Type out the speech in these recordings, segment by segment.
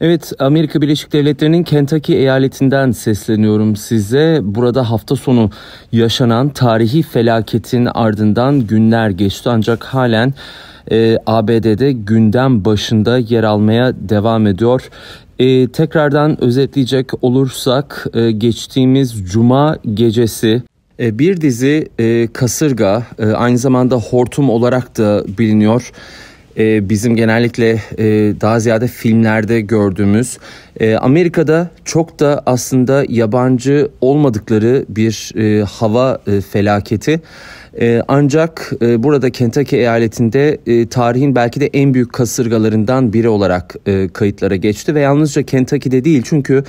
Evet, Amerika Birleşik Devletleri'nin Kentucky eyaletinden sesleniyorum size. Burada hafta sonu yaşanan tarihi felaketin ardından günler geçti ancak halen e, ABD'de gündem başında yer almaya devam ediyor. E, tekrardan özetleyecek olursak e, geçtiğimiz cuma gecesi e, bir dizi e, kasırga e, aynı zamanda hortum olarak da biliniyor e, bizim genellikle e, daha ziyade filmlerde gördüğümüz e, Amerika'da çok da aslında yabancı olmadıkları bir e, hava e, felaketi. E, ancak e, burada Kentucky eyaletinde e, tarihin belki de en büyük kasırgalarından biri olarak e, kayıtlara geçti ve yalnızca Kentucky'de değil çünkü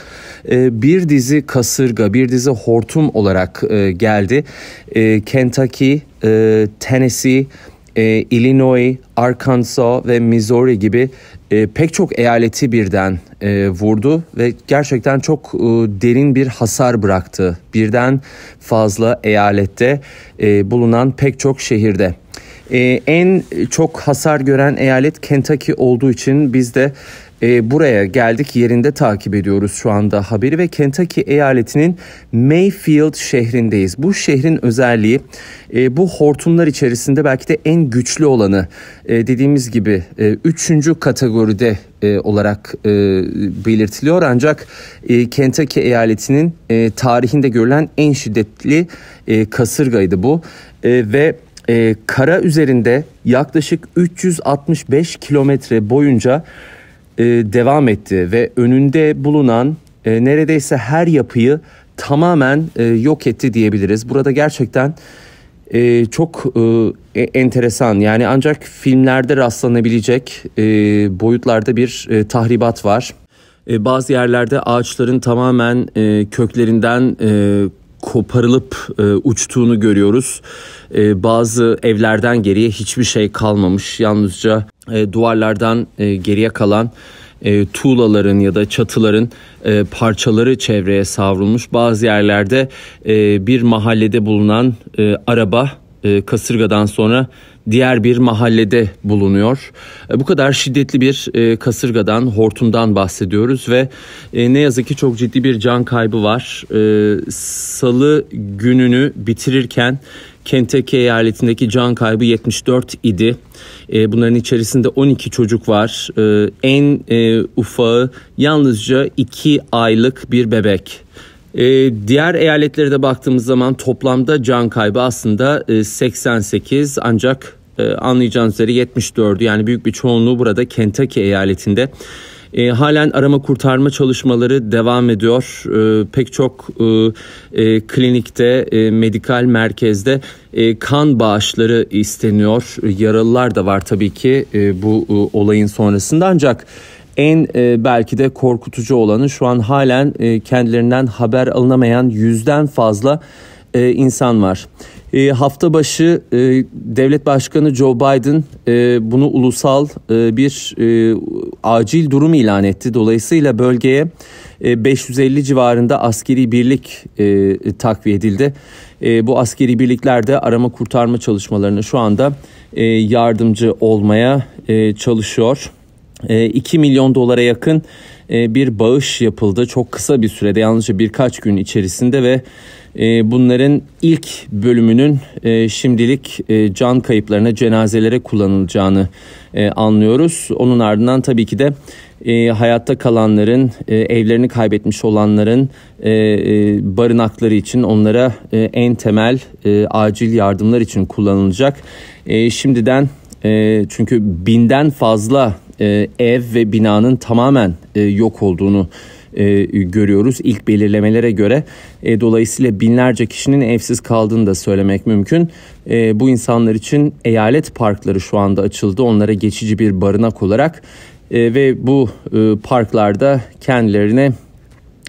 e, bir dizi kasırga, bir dizi hortum olarak e, geldi. E, Kentucky, e, Tennessee e, Illinois, Arkansas ve Missouri gibi e, pek çok eyaleti birden e, vurdu ve gerçekten çok e, derin bir hasar bıraktı. Birden fazla eyalette e, bulunan pek çok şehirde. Ee, en çok hasar gören eyalet Kentucky olduğu için biz de e, buraya geldik yerinde takip ediyoruz şu anda haberi ve Kentucky eyaletinin Mayfield şehrindeyiz. Bu şehrin özelliği e, bu hortumlar içerisinde belki de en güçlü olanı e, dediğimiz gibi e, üçüncü kategoride e, olarak e, belirtiliyor ancak e, Kentucky eyaletinin e, tarihinde görülen en şiddetli e, kasırgaydı bu e, ve e, kara üzerinde yaklaşık 365 kilometre boyunca e, devam etti ve önünde bulunan e, neredeyse her yapıyı tamamen e, yok etti diyebiliriz. Burada gerçekten e, çok e, e, enteresan yani ancak filmlerde rastlanabilecek e, boyutlarda bir e, tahribat var. E, bazı yerlerde ağaçların tamamen e, köklerinden e, koparılıp e, uçtuğunu görüyoruz. E, bazı evlerden geriye hiçbir şey kalmamış. Yalnızca e, duvarlardan e, geriye kalan e, tuğlaların ya da çatıların e, parçaları çevreye savrulmuş. Bazı yerlerde e, bir mahallede bulunan e, araba e, kasırgadan sonra diğer bir mahallede bulunuyor. E, bu kadar şiddetli bir e, kasırgadan, hortumdan bahsediyoruz ve e, ne yazık ki çok ciddi bir can kaybı var. E, Salı gününü bitirirken Kentucky eyaletindeki can kaybı 74 idi. E, bunların içerisinde 12 çocuk var. E, en e, ufağı yalnızca 2 aylık bir bebek. E, diğer eyaletlere de baktığımız zaman toplamda can kaybı aslında e, 88 ancak e, anlayacağınız üzere 74 yani büyük bir çoğunluğu burada Kentucky eyaletinde e, halen arama kurtarma çalışmaları devam ediyor. E, pek çok e, e, klinikte, e, medikal merkezde e, kan bağışları isteniyor. E, yaralılar da var tabii ki e, bu e, olayın sonrasında ancak en e, belki de korkutucu olanı şu an halen e, kendilerinden haber alınamayan yüzden fazla e, insan var. E, hafta başı e, Devlet Başkanı Joe Biden e, bunu ulusal e, bir e, acil durum ilan etti. Dolayısıyla bölgeye e, 550 civarında askeri birlik e, takviye edildi. E, bu askeri birlikler de arama kurtarma çalışmalarını şu anda e, yardımcı olmaya e, çalışıyor. 2 ee, milyon dolara yakın e, bir bağış yapıldı. Çok kısa bir sürede yalnızca birkaç gün içerisinde ve e, bunların ilk bölümünün e, şimdilik can kayıplarına cenazelere kullanılacağını anlıyoruz. Onun ardından tabii ki de hayatta kalanların evlerini kaybetmiş olanların barınakları için onlara en temel acil yardımlar için kullanılacak. Şimdiden çünkü binden fazla e, ev ve binanın tamamen e, yok olduğunu e, görüyoruz. İlk belirlemelere göre e, dolayısıyla binlerce kişinin evsiz kaldığını da söylemek mümkün. E, bu insanlar için eyalet parkları şu anda açıldı. Onlara geçici bir barınak olarak e, ve bu e, parklarda kendilerine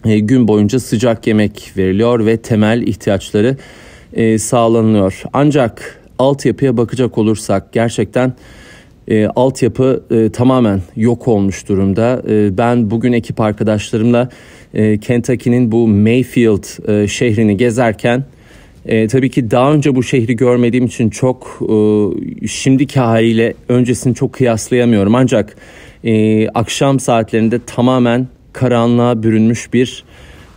e, gün boyunca sıcak yemek veriliyor ve temel ihtiyaçları e, sağlanıyor. Ancak altyapıya bakacak olursak gerçekten e, altyapı e, tamamen yok olmuş durumda. E, ben bugün ekip arkadaşlarımla e, Kentucky'nin bu Mayfield e, şehrini gezerken e, tabii ki daha önce bu şehri görmediğim için çok e, şimdiki haliyle öncesini çok kıyaslayamıyorum. Ancak e, akşam saatlerinde tamamen karanlığa bürünmüş bir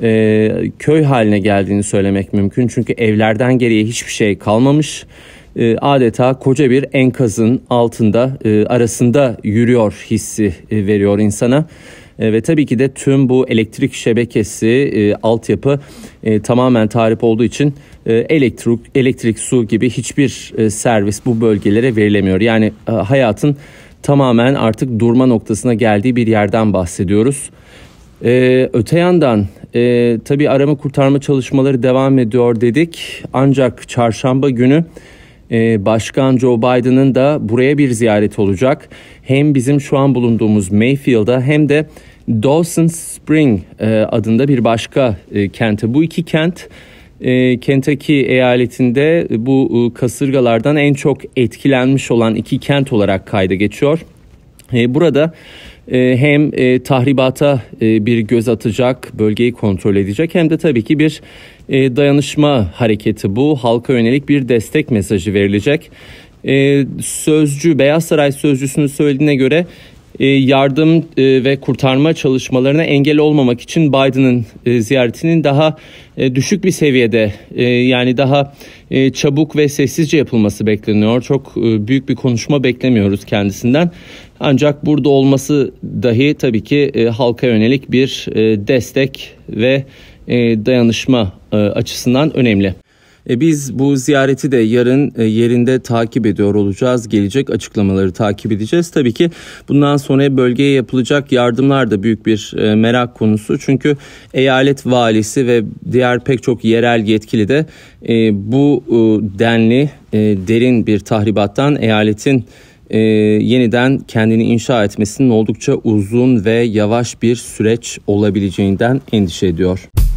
e, köy haline geldiğini söylemek mümkün. Çünkü evlerden geriye hiçbir şey kalmamış e, adeta koca bir enkazın altında e, arasında yürüyor hissi e, veriyor insana. E, ve tabii ki de tüm bu elektrik şebekesi, e, altyapı e, tamamen tarif olduğu için e, elektrik, elektrik, su gibi hiçbir e, servis bu bölgelere verilemiyor. Yani e, hayatın tamamen artık durma noktasına geldiği bir yerden bahsediyoruz. Ee, öte yandan e, tabii arama kurtarma çalışmaları devam ediyor dedik. Ancak çarşamba günü ee, Başkan Joe Biden'ın da buraya bir ziyaret olacak. Hem bizim şu an bulunduğumuz Mayfield'a hem de Dawson Spring e, adında bir başka e, kente. Bu iki kent e, Kentucky eyaletinde bu e, kasırgalardan en çok etkilenmiş olan iki kent olarak kayda geçiyor. Burada ee, hem e, tahribata e, bir göz atacak, bölgeyi kontrol edecek hem de tabii ki bir e, dayanışma hareketi bu. Halka yönelik bir destek mesajı verilecek. Ee, sözcü Beyaz Saray sözcüsünün söylediğine göre e, yardım e, ve kurtarma çalışmalarına engel olmamak için Biden'ın e, ziyaretinin daha düşük bir seviyede yani daha çabuk ve sessizce yapılması bekleniyor. Çok büyük bir konuşma beklemiyoruz kendisinden. Ancak burada olması dahi tabii ki halka yönelik bir destek ve dayanışma açısından önemli. E, biz bu ziyareti de yarın e, yerinde takip ediyor olacağız. Gelecek açıklamaları takip edeceğiz. Tabii ki bundan sonra bölgeye yapılacak yardımlar da büyük bir e, merak konusu. Çünkü eyalet valisi ve diğer pek çok yerel yetkili de bu denli derin bir tahribattan eyaletin e, yeniden kendini inşa etmesinin oldukça uzun ve yavaş bir süreç olabileceğinden endişe ediyor.